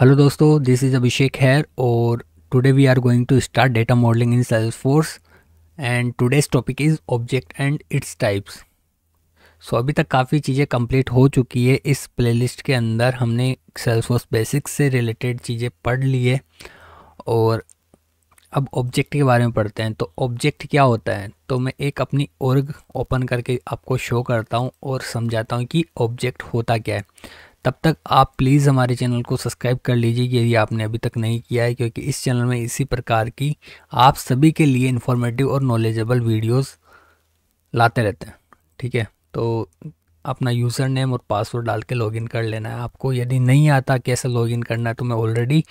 Hello दोस्तों this is Abhishek here और today we are going to start data modelling in force and today's topic is object and its types so अभी तक काफ़ी चीज़ें complete हो चुकी है इस प्लेलिस्ट के अंदर हमने फोर्स बेसिक्स से रिलेटेड चीज़ें पढ़ ली है और अब ऑब्जेक्ट के बारे में पढ़ते हैं तो ऑब्जेक्ट क्या होता है तो मैं एक अपनी ओर्ग ओपन करके आपको शो करता हूँ और समझाता हूँ कि ऑब्जेक्ट होता क्या है तब तक आप प्लीज़ हमारे चैनल को सब्सक्राइब कर लीजिए यदि आपने अभी तक नहीं किया है क्योंकि इस चैनल में इसी प्रकार की आप सभी के लिए इन्फॉर्मेटिव और नॉलेजेबल वीडियोस लाते रहते हैं ठीक है तो अपना यूज़र नेम और पासवर्ड डाल के लॉगिन कर लेना है आपको यदि नहीं आता कैसे लॉगिन करना है तो मैं ऑलरेडी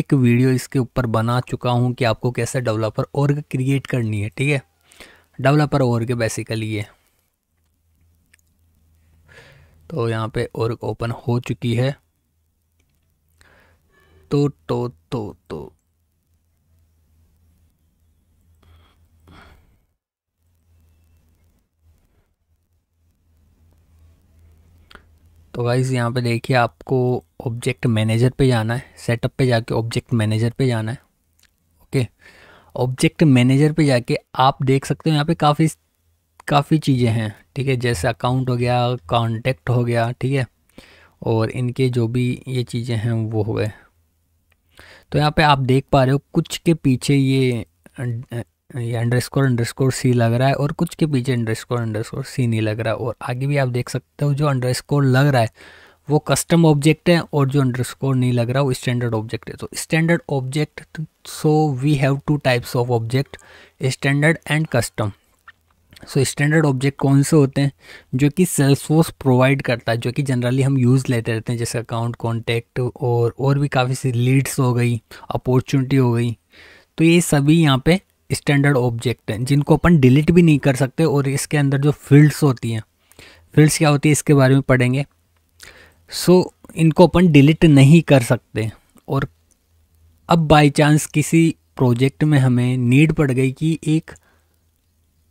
एक वीडियो इसके ऊपर बना चुका हूँ कि आपको कैसे डेवलपर और क्रिएट करनी है ठीक है डेवलपर और के बेसिकली ये तो यहाँ पे और ओपन हो चुकी है तो तो तो तो तो गाइज़ यहाँ पे देखिए आपको ऑब्जेक्ट मैनेजर पे जाना है सेटअप पे जाके ऑब्जेक्ट मैनेजर पे जाना है ओके ऑब्जेक्ट मैनेजर पे जाके आप देख सकते हो यहाँ पे काफ़ी काफ़ी चीज़ें हैं ठीक है जैसे अकाउंट हो गया कॉन्टेक्ट हो गया ठीक है और इनके जो भी ये चीज़ें हैं वो हो गए तो यहाँ पे आप देख पा रहे हो कुछ के पीछे ये अं, ये underscore underscore C लग रहा है और कुछ के पीछे underscore underscore C नहीं लग रहा है और आगे भी आप देख सकते हो जो अंडर स्कोर लग रहा है वो कस्टम ऑब्जेक्ट है और जो अंडर स्कोर नहीं लग रहा वो स्टैंडर्ड ऑब्जेक्ट है तो standard object so we have two types of object standard and custom so standard object कौन से होते हैं जो कि सेल्सफोर्स प्रोवाइड करता है जो कि जनरली हम यूज़ लेते रहते हैं जैसे अकाउंट कॉन्टैक्ट और और भी काफ़ी सी लीड्स हो गई अपॉर्चुनिटी हो गई तो ये सभी यहाँ पे स्टैंडर्ड ऑब्जेक्ट हैं जिनको अपन डिलीट भी नहीं कर सकते और इसके अंदर जो फील्ड्स होती हैं फील्ड्स क्या होती है इसके बारे में पढ़ेंगे सो so, इनको अपन डिलीट नहीं कर सकते और अब बाई चांस किसी प्रोजेक्ट में हमें नीड पड़ गई कि एक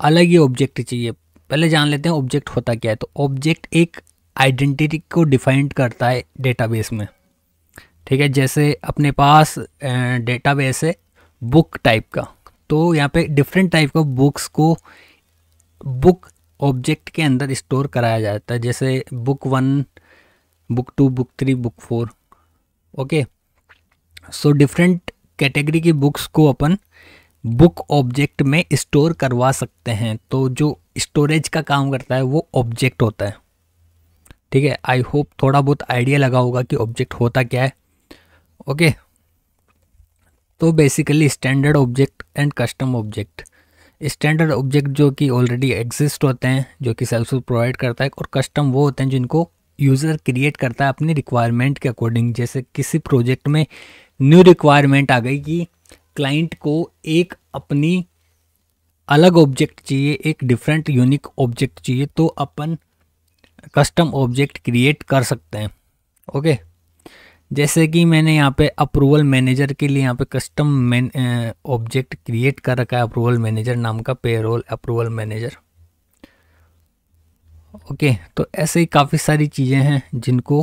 अलग ही ऑब्जेक्ट चाहिए पहले जान लेते हैं ऑब्जेक्ट होता क्या है तो ऑब्जेक्ट एक आइडेंटिटी को डिफाइन करता है डेटाबेस में ठीक है जैसे अपने पास डेटाबेस है बुक टाइप का तो यहाँ पे डिफरेंट टाइप का बुक्स को बुक ऑब्जेक्ट के अंदर स्टोर कराया जाता है जैसे book one book two book three book four okay so different category की बुक्स को अपन बुक ऑब्जेक्ट में स्टोर करवा सकते हैं तो जो स्टोरेज का काम करता है वो ऑब्जेक्ट होता है ठीक है आई होप थोड़ा बहुत आइडिया लगा होगा कि ऑब्जेक्ट होता क्या है ओके तो basically standard object and custom object standard object जो कि ऑलरेडी एग्जिस्ट होते हैं जो कि सेल्फ प्रोवाइड करता है और कस्टम वो होते हैं जिनको यूज़र क्रिएट करता है अपनी रिक्वायरमेंट के अकॉर्डिंग जैसे किसी प्रोजेक्ट में न्यू रिक्वायरमेंट आ गई कि क्लाइंट को एक अपनी अलग ऑब्जेक्ट चाहिए एक डिफरेंट यूनिक ऑब्जेक्ट चाहिए तो अपन कस्टम ऑब्जेक्ट क्रिएट कर सकते हैं ओके जैसे कि मैंने यहाँ पे अप्रूवल मैनेजर के लिए यहाँ पे कस्टम मैन ऑब्जेक्ट क्रिएट कर रखा है अप्रूवल मैनेजर नाम का पेरोल अप्रूवल मैनेजर ओके तो ऐसे ही काफ़ी सारी चीज़ें हैं जिनको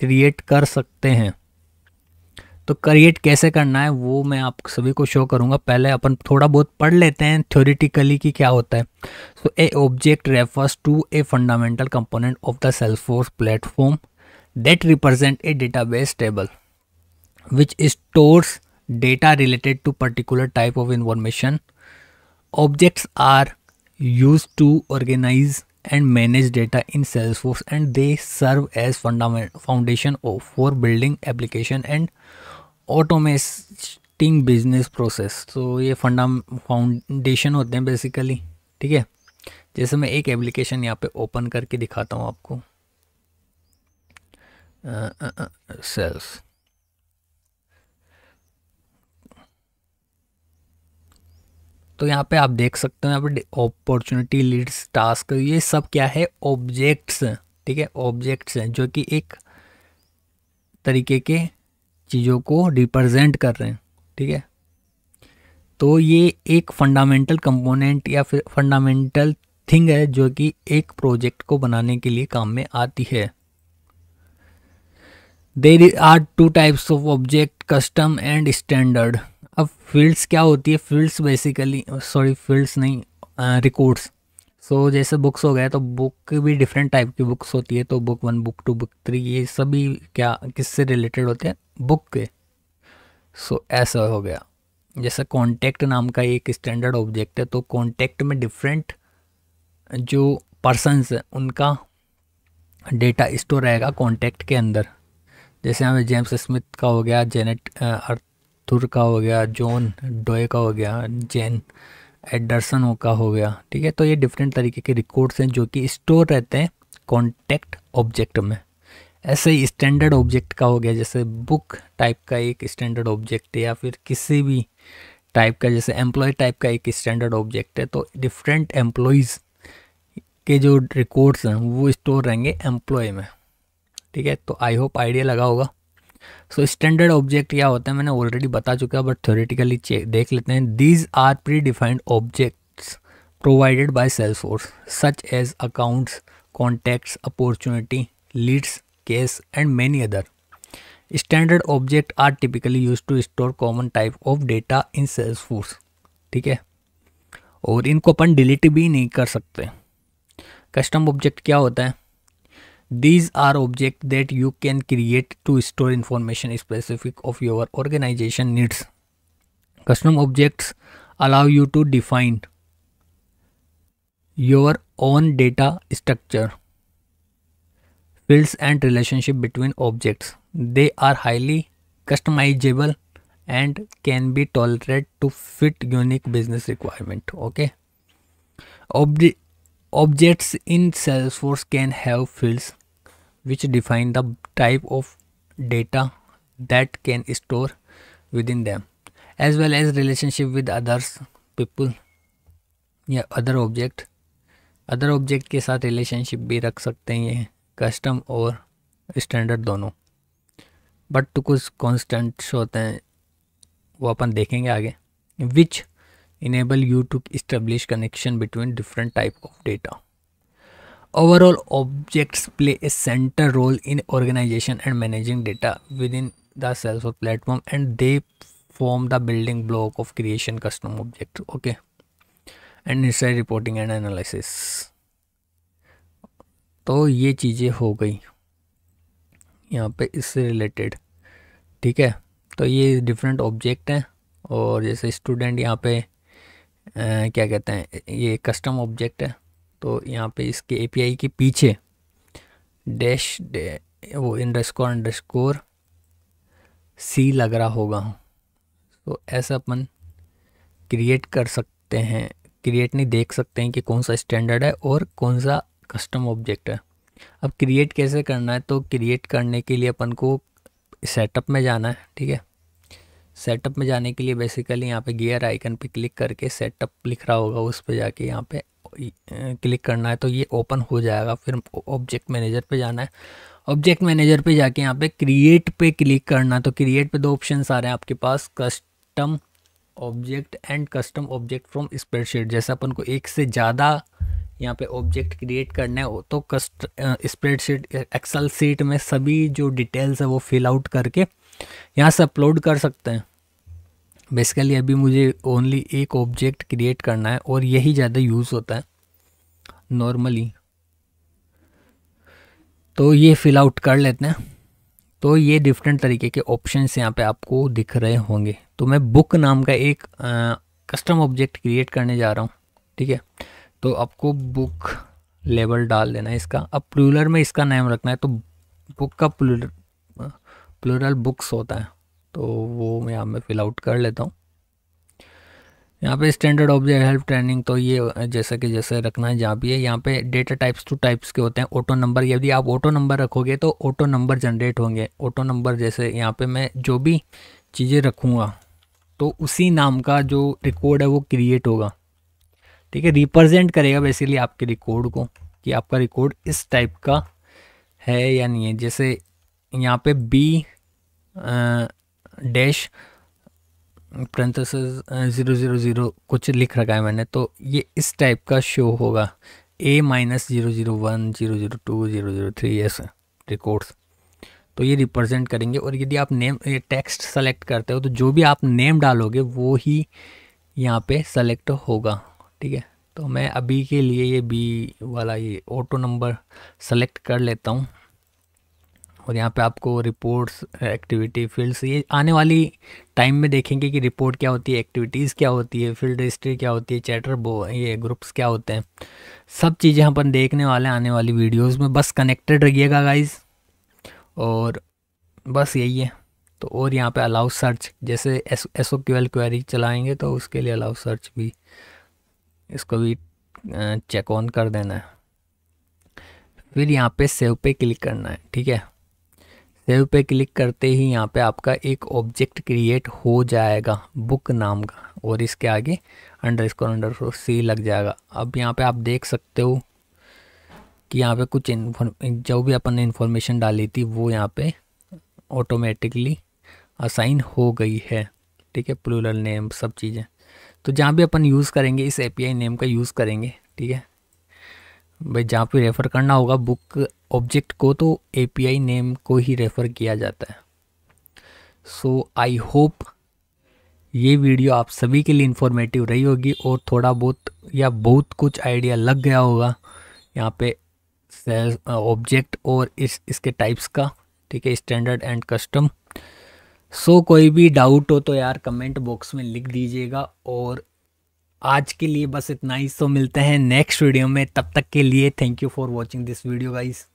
क्रिएट कर सकते हैं तो क्रिएट कैसे करना है वो मैं आप सभी को शो करूंगा पहले अपन थोड़ा बहुत पढ़ लेते हैं थ्योरिटिकली कि क्या होता है so a object refers to a fundamental component of the force platform that represent a data table which stores data related to particular type of information objects are use to organise and manage data in Salesforce and they serve as fundament foundation of for building application and automating business process तो ये फंडा foundation होते हैं basically ठीक है जैसे मैं एक एप्लीकेशन यहाँ पे ओपन करके दिखाता हूँ आपको सेल्स तो यहाँ पे आप देख सकते हो यहाँ पे अपॉर्चुनिटी लीड्स टास्क ये सब क्या है ऑब्जेक्ट्स ठीक है ऑब्जेक्ट्स हैं जो कि एक तरीके के चीज़ों को रिप्रेजेंट कर रहे हैं ठीक है तो ये एक फंडामेंटल कंपोनेंट या फिर फंडामेंटल थिंग है जो कि एक प्रोजेक्ट को बनाने के लिए काम में आती है there are two types of object custom and standard अब फील्ड्स क्या होती है फील्ड्स बेसिकली सॉरी फील्ड्स नहीं रिकॉर्ड्स सो so, जैसे बुक्स हो गए तो बुक भी डिफरेंट टाइप की बुक्स होती है तो book one book two book three ये सभी क्या किससे रिलेटेड होते हैं बुक के सो ऐसा हो गया जैसा कॉन्टैक्ट नाम का एक स्टैंडर्ड ऑब्जेक्ट है तो कॉन्टैक्ट में डिफरेंट जो पर्सनस हैं उनका डेटा स्टोर रहेगा कॉन्टेक्ट के अंदर जैसे हमें जेम्स स्मिथ का हो गया जेनेट अर्थुर का हो गया जॉन डोए का हो गया जेन एडरसन का हो गया ठीक है तो ये डिफरेंट तरीके के रिकॉर्ड्स हैं जो कि स्टोर रहते हैं कॉन्टैक्ट ऑब्जेक्ट में ऐसे ही स्टैंडर्ड ऑब्जेक्ट का हो गया जैसे बुक टाइप का एक स्टैंडर्ड ऑब्जेक्ट है या फिर किसी भी टाइप का जैसे एम्प्लॉय टाइप का एक स्टैंडर्ड ऑब्जेक्ट है तो डिफरेंट एम्प्लॉयज़ के जो रिकॉर्ड्स हैं वो स्टोर रहेंगे एम्प्लॉय में ठीक है तो आई होप आइडिया लगा होगा सो स्टैंडर्ड ऑब्जेक्ट क्या होता है मैंने ऑलरेडी बता चुका है बट थोरेटिकली देख लेते हैं these are predefined objects provided by Salesforce such as accounts contacts opportunity leads case and many other standard object are typically use to store common type of data in Salesforce ठीक है और इनको अपन delete भी नहीं कर सकते custom object क्या होता है these are object that you can create to store information specific of your organisation needs custom objects allow you to define your own data structure fields and relationship between objects. They are highly customizable and can be tolerated to fit unique business requirement. Okay. objects in Salesforce can have fields which define the type of data that can store within them as well as relationship with others people Yeah, other object, other object के साथ relationship भी रख सकते हैं custom और standard दोनों but कुछ constants होते हैं वो अपन देखेंगे आगे which enable you to establish connection between different type of data overall objects play a centre role in organisation and managing data within the sales of platform and they form the building block of creation custom object okay and reporting and analysis तो ये चीज़ें हो गई यहाँ पे इससे related ठीक है तो ये डिफरेंट ऑब्जेक्ट हैं और जैसे स्टूडेंट यहाँ पे आ, क्या कहते हैं ये कस्टम ऑब्जेक्ट है तो यहाँ पे इसके एपीआई के पीछे डैश डे, वो इंडस्कोर इंडस्कोर सी लग रहा होगा तो ऐसा अपन क्रिएट कर सकते हैं क्रिएट नहीं देख सकते हैं कि कौन सा स्टैंडर्ड है और कौन सा कस्टम ऑब्जेक्ट है अब क्रिएट कैसे करना है तो क्रिएट करने के लिए अपन को सेटअप में जाना है ठीक है सेटअप में जाने के लिए बेसिकली यहाँ पे गियर आइकन पे क्लिक करके सेटअप लिख रहा होगा उस पर जाके यहाँ पे क्लिक करना है तो ये ओपन हो जाएगा फिर ऑब्जेक्ट मैनेजर पे जाना है ऑब्जेक्ट मैनेजर पे जाके यहाँ पे क्रिएट पे क्लिक करना तो क्रिएट पे दो ऑप्शन आ रहे हैं आपके पास custom object and custom object from spreadsheet जैसे अपन को एक से ज़्यादा यहाँ पे ऑब्जेक्ट क्रिएट करना है तो कस्ट स्प्रेडशीट एक्सल सीट में सभी जो डिटेल्स है वो फिल आउट करके यहाँ से अपलोड कर सकते हैं बेसिकली अभी मुझे ओनली एक ऑब्जेक्ट क्रिएट करना है और यही ज़्यादा यूज़ होता है नॉर्मली तो ये फिल आउट कर लेते हैं तो ये डिफरेंट तरीके के ऑप्शन यहाँ पे आपको दिख रहे होंगे तो मैं बुक नाम का एक कस्टम ऑब्जेक्ट क्रिएट करने जा रहा हूँ ठीक है तो आपको बुक लेबल डाल देना है इसका अब प्लूलर में इसका नाम रखना है तो बुक का प्लूरल प्लूरल बुक्स होता है तो वो मैं यहाँ पर फिल आउट कर लेता हूँ यहाँ पे स्टैंडर्ड ऑब्जेक्ट हेल्प ट्रेनिंग तो ये जैसे कि जैसे रखना है जहाँ भी है यहाँ पे डेटा टाइप्स टू टाइप्स के होते हैं ऑटो नंबर यदि आप ऑटो नंबर रखोगे तो ऑटो नंबर जनरेट होंगे ऑटो नंबर जैसे यहाँ पे मैं जो भी चीज़ें रखूँगा तो उसी नाम का जो रिकॉर्ड है वो क्रिएट होगा ठीक है रिप्रेजेंट करेगा बेसिकली आपके रिकॉर्ड को कि आपका रिकॉर्ड इस टाइप का है या नहीं है जैसे यहाँ पे बी डैश प्रंतस ज़ीरो ज़ीरो ज़ीरो कुछ लिख रखा है मैंने तो ये इस टाइप का शो होगा A minus zero zero one zero zero two zero zero three ऐसे रिकॉर्ड्स तो ये रिप्रेजेंट करेंगे और यदि आप नेम ये टेक्स्ट सेलेक्ट करते हो तो जो भी आप नेम डालोगे वो ही यहाँ पे सेलेक्ट होगा ठीक है तो मैं अभी के लिए ये बी वाला ये ऑटो नंबर सेलेक्ट कर लेता हूँ और यहाँ पे आपको रिपोर्ट्स एक्टिविटी फील्ड्स ये आने वाली टाइम में देखेंगे कि रिपोर्ट क्या होती है एक्टिविटीज़ क्या होती है फील्ड रजिस्ट्री क्या होती है चैटर बो ये ग्रुप्स क्या होते हैं सब चीज़ें अपन देखने वाले आने वाली वीडियोज़ में बस कनेक्टेड रहिएगा गाइज और बस यही है तो और यहाँ पे अलाउ सर्च जैसे S S O Q L query चलाएँगे तो उसके लिए अलाउ सर्च भी इसको भी चेक ऑन कर देना है फिर यहाँ पे सेव पे क्लिक करना है ठीक है सेव पे क्लिक करते ही यहाँ पे आपका एक ऑब्जेक्ट क्रिएट हो जाएगा बुक नाम का और इसके आगे अंडर इसको अंडर सी लग जाएगा अब यहाँ पे आप देख सकते हो कि यहाँ पे कुछ जो भी अपन ने इन्फॉर्मेशन डाली थी वो यहाँ पे ऑटोमेटिकली असाइन हो गई है ठीक है प्लूरल नेम सब चीज़ें तो जहाँ भी अपन यूज़ करेंगे इस ए नेम का यूज़ करेंगे ठीक है भाई जहाँ पे रेफ़र करना होगा बुक ऑब्जेक्ट को तो ए नेम को ही रेफ़र किया जाता है सो आई होप ये वीडियो आप सभी के लिए इन्फॉर्मेटिव रही होगी और थोड़ा बहुत या बहुत कुछ आइडिया लग गया होगा यहाँ पे ऑब्जेक्ट और इस इसके टाइप्स का ठीक है standard and custom so so, कोई भी डाउट हो तो यार कमेंट बॉक्स में लिख दीजिएगा और आज के लिए बस इतना ही सो मिलते हैं नेक्स्ट वीडियो में तब तक के लिए thank you for watching this video guys